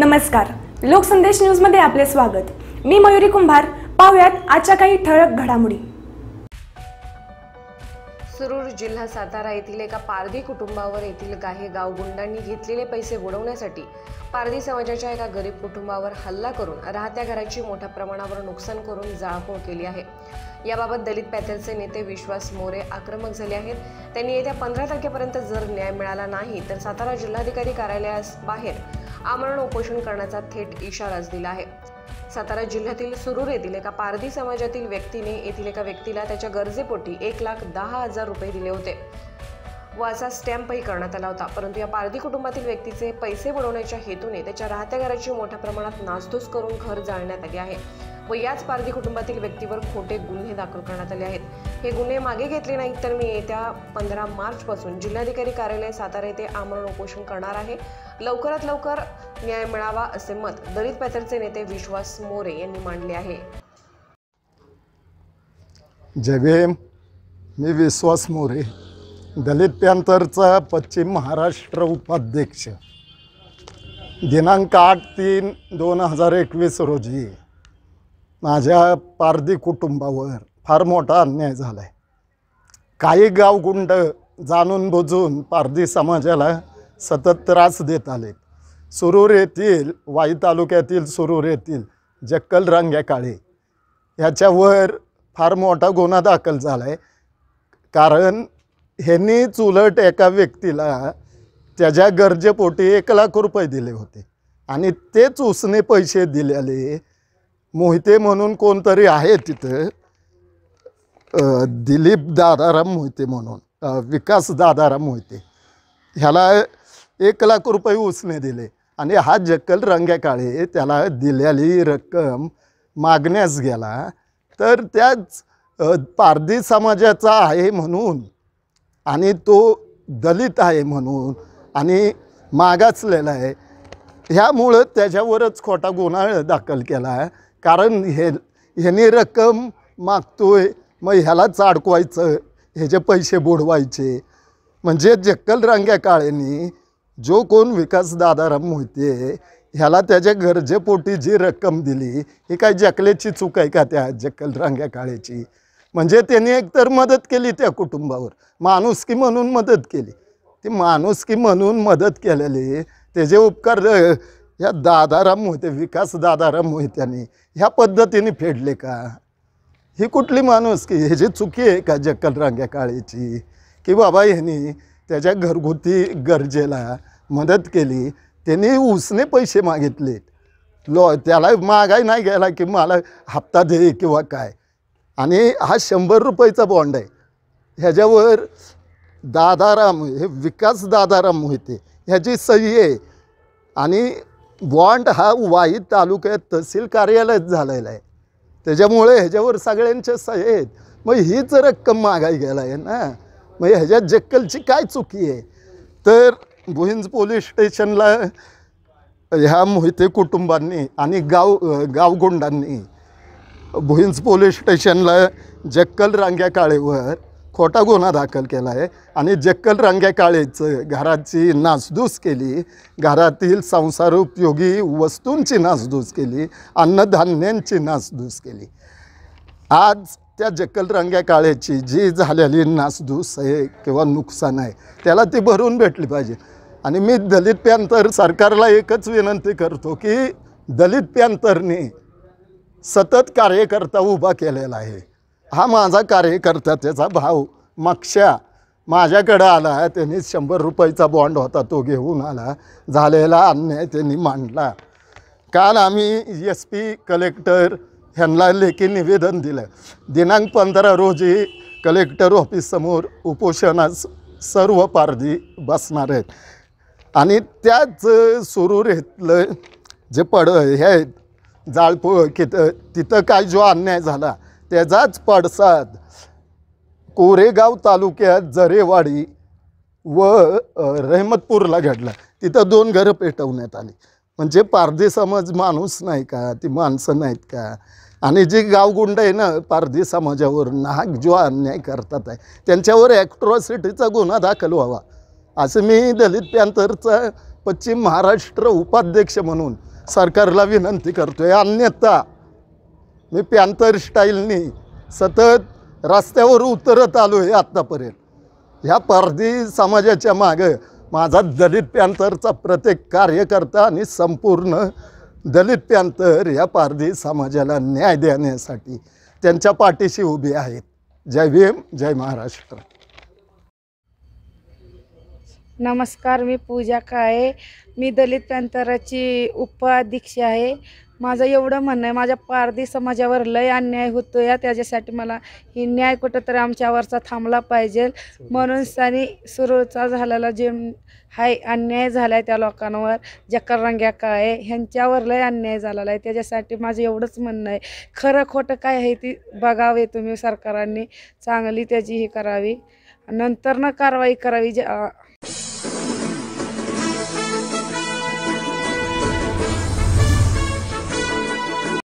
नमस्कार लोकसंदेश न्यूजमध्ये आपले स्वागत मी मयुरी कुंभार पाहूयात आजच्या काही ठळक घडामोडी सुरूर जिल्हा सातारा येथील एका पारधी कुटुंबावर येथील काही गुंडांनी घेतलेले पैसे बुडवण्यासाठी पारधी समाजाच्या एका गरीब कुटुंबावर हल्ला करून राहत्या घराची मोठ्या प्रमाणावर नुकसान करून जाळपोळ केली आहे याबाबत दलित पॅथलचे नेते विश्वास मोरे आक्रमक झाले आहेत त्यांनी येत्या पंधरा तारखेपर्यंत जर न्याय मिळाला नाही तर सातारा जिल्हाधिकारी कार्यालयास बाहेर आमरण उपोषण करण्याचा थेट इशाराच दिला आहे सातारा जिल्ह्यातील सुरूर येथील एका पारधी समाजातील व्यक्तीने येथील एका व्यक्तीला त्याच्या गरजेपोटी एक लाख दहा हजार रुपये दिले होते व असा स्टॅम्पही करण्यात आला होता परंतु या पारधी कुटुंबातील व्यक्तीचे पैसे बुडवण्याच्या हेतूने त्याच्या राहत्या घराची मोठ्या प्रमाणात नासधूस करून घर जाळण्यात आली आहे व याच पारधी कुटुंबातील व्यक्तीवर खोटे गुन्हे दाखल करण्यात आले आहेत हे गुन्हे मागे घेतले नाहीत तर मी येत्या पंधरा मार्चपासून जिल्हाधिकारी कार्यालय सातारा येथे आमरण उपोषण करणार आहे लवकरात लवकर न्याय मिळावा असे मत दलित पॅथरचे नेते विश्वास मोरे यांनी मांडले आहे जगेम मी विश्वास मोरे दलित पॅंथरचा पश्चिम महाराष्ट्र उपाध्यक्ष दिनांक आठ तीन दोन हजार एकवीस रोजी माझ्या पारधी कुटुंबावर फार मोठा अन्याय झाला आहे काही गावगुंड जाणून बुजून पारधी समाजाला सतत त्रास देत आले सुरूर येथील वाई तालुक्यातील सुरूर येथील जक्कल रांग्या काळे ह्याच्यावर फार मोठा गुन्हा दाखल झाला आहे कारण ह्यांनी चुलट एका व्यक्तीला त्याच्या गरजेपोटी एक लाख रुपये दिले होते आणि तेच उसने पैसे दिलेले मोहिते म्हणून कोणतरी आहे तिथे दिलीप दादाराम मोहिते म्हणून विकास दादाराम मोहिते ह्याला एक लाख रुपये उसने दिले आणि हा जक्कल रंग्या त्याला दिलेली रक्कम मागण्यास गेला तर त्याच पारधी समाजाचा आहे म्हणून आणि तो दलित आहे म्हणून आणि मागासलेला आहे ह्यामुळं त्याच्यावरच खोटा गुन्हा दाखल केला आहे कारण हे ह्याने रक्कम मागतोय मग ह्यालाच अडकवायचं ह्याचे पैसे बुडवायचे म्हणजे जक्कल रांग्या काळेनी जो कोण विकास दादाराम मोहिते ह्याला त्याच्या गरजेपोटी जी रक्कम दिली ही काय जकलेची चूक आहे का त्या जक्कल रांग्या काळेची म्हणजे त्यांनी एकतर मदत केली त्या कुटुंबावर माणुसकी म्हणून मदत केली ती माणुसकी म्हणून मदत केलेली त्याचे उपकार या दादाराम मोहिते विकास दादाराम मोहित्याने ह्या पद्धतीने फेडले का ही कुठली माणूस की हे जी चुकी आहे का जक्कल रांग्या काळेची की बाबा ह्यांनी त्याच्या घरगुती गरजेला मदत केली त्यांनी उसने पैसे मागितले लो त्याला मागाय नाही गेला की मला हप्ता दे किंवा काय आणि हा शंभर रुपयाचा बॉन्ड आहे ह्याच्यावर दादाराम हे विकास दादाराम मोहिते ह्याची सही आहे आणि बॉन्ड हा वाई तालुक्यात तहसील कार्यालयात झालेला आहे त्याच्यामुळे ह्याच्यावर सगळ्यांच्या सह्या मग हीच रक्कम मागाय गेला आहे ना मग ह्याच्यात जक्कलची काय चुकी आहे तर भुईंज पोलीस स्टेशनला ह्या मोहिते कुटुंबांनी आणि गाव गावगुंडांनी भुईंज पोलीस स्टेशनला जक्कल रांग्या काळेवर खोटा गुन्हा दाखल केला आहे आणि जक्कल रांग्या काळेचं घराची नासधूस केली घरातील संसार उपयोगी वस्तूंची नासधूस केली अन्नधान्यांची नासधूस केली आज त्या जक्कल रांग्या काळेची जी झालेली नासधूस आहे किंवा नुकसान आहे त्याला ती भरून भेटली पाहिजे आणि मी दलित प्यांतर सरकारला एकच विनंती करतो की दलित प्यांतरने सतत कार्यकर्ता उभा केलेला आहे हा माझा कार्यकर्ता त्याचा भाऊ मागच्या माझ्याकडं आला त्यांनी शंभर रुपयाचा बॉन्ड होता तो घेऊन आला झालेला अन्याय त्यांनी मांडला काल आम्ही एस पी कलेक्टर ह्यांना लेखी निवेदन दिलं दिनांक पंधरा रोजी कलेक्टर ऑफिससमोर उपोषणास सर्व पारधी बसणार आहेत आणि त्याच सुरूर इथलं जे पड हे आहेत जाळपोळ किथं तिथं काय जो अन्याय झाला त्याचाच पडसाद कोरेगाव तालुक्यात जरेवाडी व रहमतपूरला घडला तिथं दोन घरं पेटवण्यात आली म्हणजे पारधी समाज माणूस नाही का ती माणसं नाहीत का आणि जे गावगुंड आहे ना पारधी समाजावर नाहक जो अन्याय करतात आहे त्यांच्यावर ॲक्ट्रॉसिटीचा गुन्हा दाखल व्हावा असं मी दलित पॅन्थरचा पश्चिम महाराष्ट्र उपाध्यक्ष म्हणून सरकारला विनंती करतो आहे अन्यथा मी पॅन्थर स्टाईलनी सतत रस्त्यावर उतरत आलो आहे आत्तापर्यंत ह्या पारधी समाजाच्या मागं माझा दलित पॅन्थरचा प्रत्येक कार्यकर्ता आणि संपूर्ण दलित पॅन्थर या पारधी समाजाला न्याय देण्यासाठी त्यांच्या पाठीशी उभी आहेत जय भीम जय महाराष्ट्र नमस्कार मी पूजा काळे मी दलित पॅन्थराची उपाध्यक्ष आहे माझं एवढं म्हणणं आहे माझ्या पारधी समाजावर लय अन्याय होतो या त्याच्यासाठी मला ही न्याय कुठंतरी आमच्यावरचा थांबला पाहिजे म्हणून त्यांनी सुरूचा झालेला जे हाय अन्याय झाला आहे त्या लोकांवर जकर रंग्या काय ह्यांच्यावर लय अन्याय झालेला आहे त्याच्यासाठी माझं एवढंच म्हणणं आहे खरं खोटं काय आहे ती बघावे तुम्ही सरकारांनी चांगली त्याची ही करावी नंतरनं कारवाई करावी जे